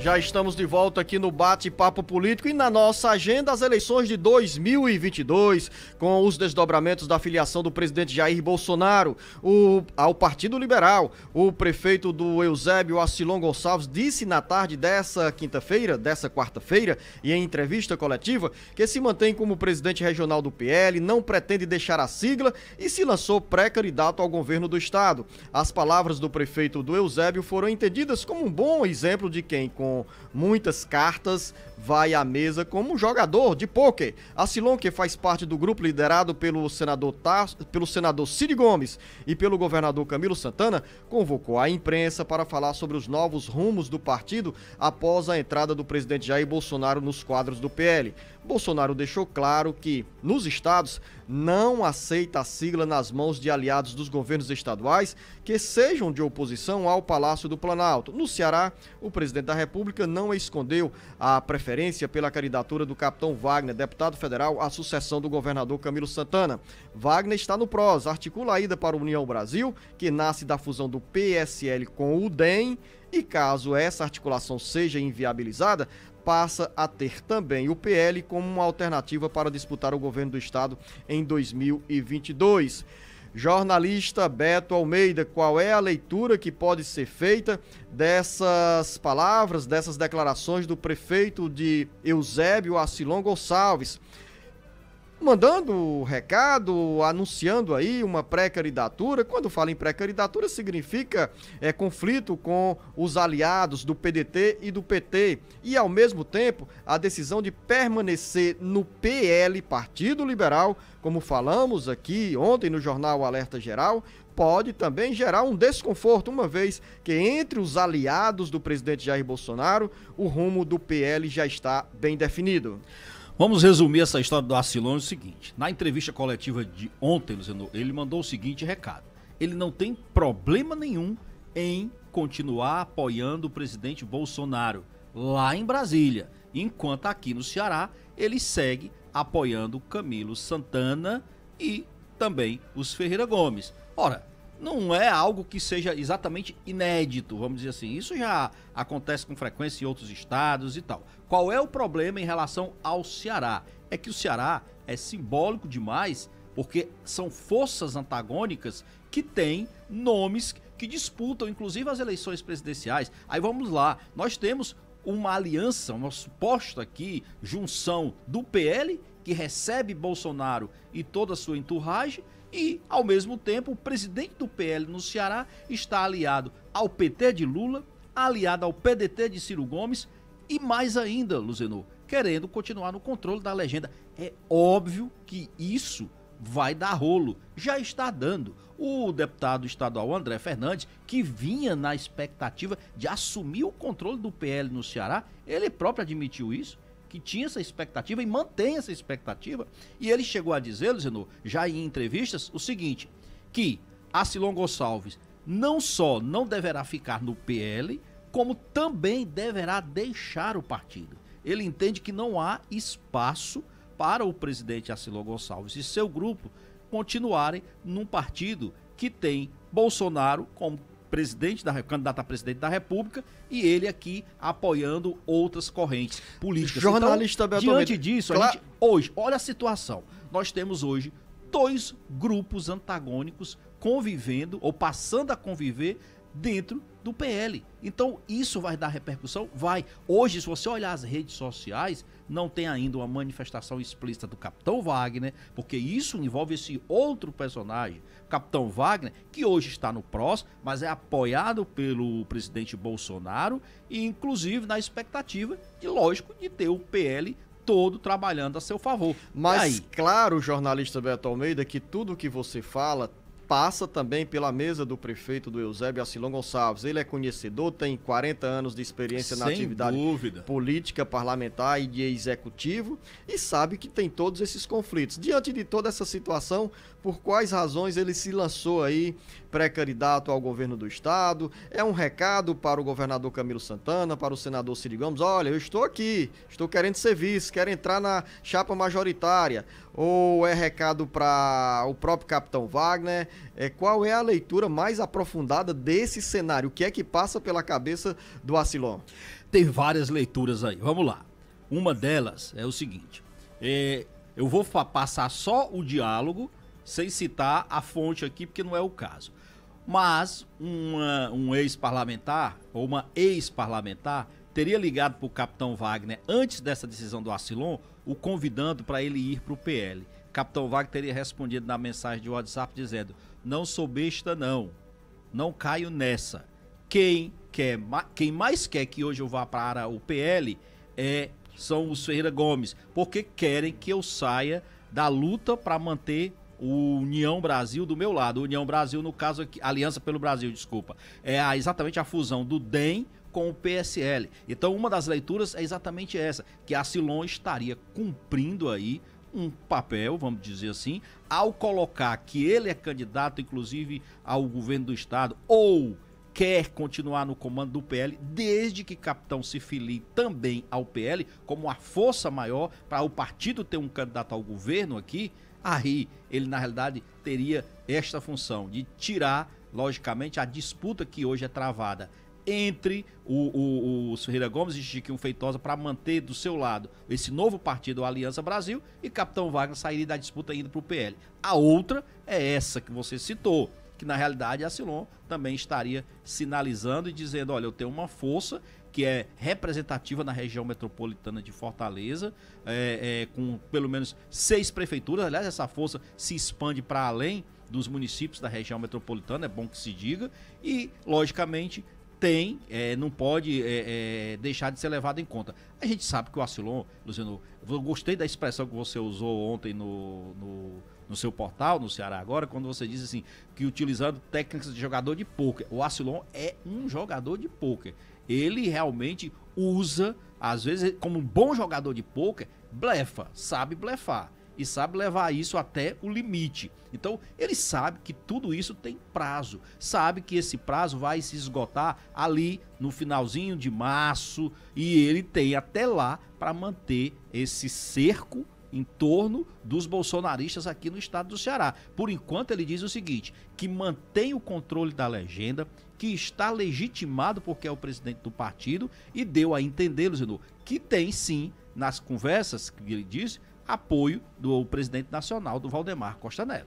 Já estamos de volta aqui no Bate-Papo Político e na nossa agenda as eleições de 2022, com os desdobramentos da filiação do presidente Jair Bolsonaro o, ao Partido Liberal. O prefeito do Eusébio Acilon Gonçalves disse na tarde dessa quinta-feira, dessa quarta-feira, e em entrevista coletiva, que se mantém como presidente regional do PL, não pretende deixar a sigla e se lançou pré-candidato ao governo do estado. As palavras do prefeito do Eusébio foram entendidas como um bom exemplo de quem, com com muitas cartas, vai à mesa como jogador de pôquer. A Silon, que faz parte do grupo liderado pelo senador, Tar... pelo senador Cid Gomes e pelo governador Camilo Santana, convocou a imprensa para falar sobre os novos rumos do partido após a entrada do presidente Jair Bolsonaro nos quadros do PL. Bolsonaro deixou claro que, nos estados, não aceita a sigla nas mãos de aliados dos governos estaduais que sejam de oposição ao Palácio do Planalto. No Ceará, o presidente da República não escondeu a preferência preferência pela candidatura do capitão Wagner, deputado federal, à sucessão do governador Camilo Santana. Wagner está no PROS, articula a ida para a União Brasil, que nasce da fusão do PSL com o DEM, e caso essa articulação seja inviabilizada, passa a ter também o PL como uma alternativa para disputar o governo do estado em 2022. Jornalista Beto Almeida, qual é a leitura que pode ser feita dessas palavras, dessas declarações do prefeito de Eusébio Asilon Gonçalves? mandando recado, anunciando aí uma pré-candidatura. Quando fala em pré-candidatura, significa é, conflito com os aliados do PDT e do PT. E, ao mesmo tempo, a decisão de permanecer no PL, Partido Liberal, como falamos aqui ontem no jornal Alerta Geral, pode também gerar um desconforto, uma vez que entre os aliados do presidente Jair Bolsonaro, o rumo do PL já está bem definido. Vamos resumir essa história do Arcilone o seguinte. Na entrevista coletiva de ontem, ele mandou o seguinte recado. Ele não tem problema nenhum em continuar apoiando o presidente Bolsonaro lá em Brasília, enquanto aqui no Ceará ele segue apoiando Camilo Santana e também os Ferreira Gomes. Ora, não é algo que seja exatamente inédito, vamos dizer assim. Isso já acontece com frequência em outros estados e tal. Qual é o problema em relação ao Ceará? É que o Ceará é simbólico demais porque são forças antagônicas que têm nomes que disputam, inclusive, as eleições presidenciais. Aí vamos lá, nós temos uma aliança, uma suposta aqui junção do PL que recebe Bolsonaro e toda a sua enturragem, e, ao mesmo tempo, o presidente do PL no Ceará está aliado ao PT de Lula, aliado ao PDT de Ciro Gomes e mais ainda, Luzenor, querendo continuar no controle da legenda. É óbvio que isso vai dar rolo, já está dando. O deputado estadual André Fernandes, que vinha na expectativa de assumir o controle do PL no Ceará, ele próprio admitiu isso que tinha essa expectativa e mantém essa expectativa. E ele chegou a dizer, Luciano, já em entrevistas, o seguinte: que Acilon Gonçalves não só não deverá ficar no PL, como também deverá deixar o partido. Ele entende que não há espaço para o presidente Acilon Gonçalves e seu grupo continuarem num partido que tem Bolsonaro como presidente da candidato a presidente da República e ele aqui apoiando outras correntes políticas. Então, Jornalista então, Beto diante disso, claro. gente, hoje, olha a situação. Nós temos hoje dois grupos antagônicos convivendo ou passando a conviver dentro do PL. Então, isso vai dar repercussão? Vai. Hoje, se você olhar as redes sociais, não tem ainda uma manifestação explícita do Capitão Wagner, porque isso envolve esse outro personagem, Capitão Wagner, que hoje está no PROS, mas é apoiado pelo presidente Bolsonaro, e inclusive na expectativa, de, lógico, de ter o PL todo trabalhando a seu favor. Mas claro, jornalista Beto Almeida, que tudo que você fala passa também pela mesa do prefeito do Eusébio Asilon Gonçalves. Ele é conhecedor, tem 40 anos de experiência Sem na atividade dúvida. política, parlamentar e de executivo e sabe que tem todos esses conflitos. Diante de toda essa situação, por quais razões ele se lançou aí pré-candidato ao governo do estado? É um recado para o governador Camilo Santana, para o senador Cid Gomes, olha, eu estou aqui, estou querendo ser vice, quero entrar na chapa majoritária. Ou é recado para o próprio capitão Wagner? é, qual é a leitura mais aprofundada desse cenário? O que é que passa pela cabeça do Asilon? Tem várias leituras aí, vamos lá. Uma delas é o seguinte: é, eu vou passar só o diálogo, sem citar a fonte aqui, porque não é o caso. Mas uma, um ex-parlamentar, ou uma ex-parlamentar, teria ligado para o capitão Wagner antes dessa decisão do Asilon, o convidando para ele ir para o PL. Capitão Wagner teria respondido na mensagem de WhatsApp dizendo: Não sou besta, não. Não caio nessa. Quem, quer, quem mais quer que hoje eu vá para o PL é, são os Ferreira Gomes, porque querem que eu saia da luta para manter o União Brasil do meu lado. União Brasil, no caso aqui, Aliança pelo Brasil, desculpa. É a, exatamente a fusão do DEM com o PSL. Então, uma das leituras é exatamente essa, que a Silon estaria cumprindo aí um papel, vamos dizer assim, ao colocar que ele é candidato, inclusive, ao governo do Estado ou quer continuar no comando do PL, desde que capitão se filie também ao PL, como a força maior para o partido ter um candidato ao governo aqui, aí ele, na realidade, teria esta função de tirar, logicamente, a disputa que hoje é travada entre o, o, o Ferreira Gomes e Chiquinho Feitosa para manter do seu lado esse novo partido, a Aliança Brasil, e Capitão Wagner sairia da disputa indo para o PL. A outra é essa que você citou, que na realidade a Silon também estaria sinalizando e dizendo: olha, eu tenho uma força que é representativa na região metropolitana de Fortaleza, é, é, com pelo menos seis prefeituras. Aliás, essa força se expande para além dos municípios da região metropolitana, é bom que se diga, e, logicamente, tem, é, não pode é, é, deixar de ser levado em conta. A gente sabe que o Asilon, Luciano, eu gostei da expressão que você usou ontem no, no, no, seu portal, no Ceará Agora, quando você diz assim, que utilizando técnicas de jogador de pôquer. O Asilon é um jogador de pôquer. Ele realmente usa, às vezes, como um bom jogador de pôquer, blefa, sabe blefar e sabe levar isso até o limite. Então, ele sabe que tudo isso tem prazo, sabe que esse prazo vai se esgotar ali no finalzinho de março e ele tem até lá para manter esse cerco em torno dos bolsonaristas aqui no estado do Ceará. Por enquanto, ele diz o seguinte: que mantém o controle da legenda, que está legitimado porque é o presidente do partido e deu a entender, Luzinor, que tem sim nas conversas que ele disse apoio do presidente nacional, do Valdemar Costa Neto.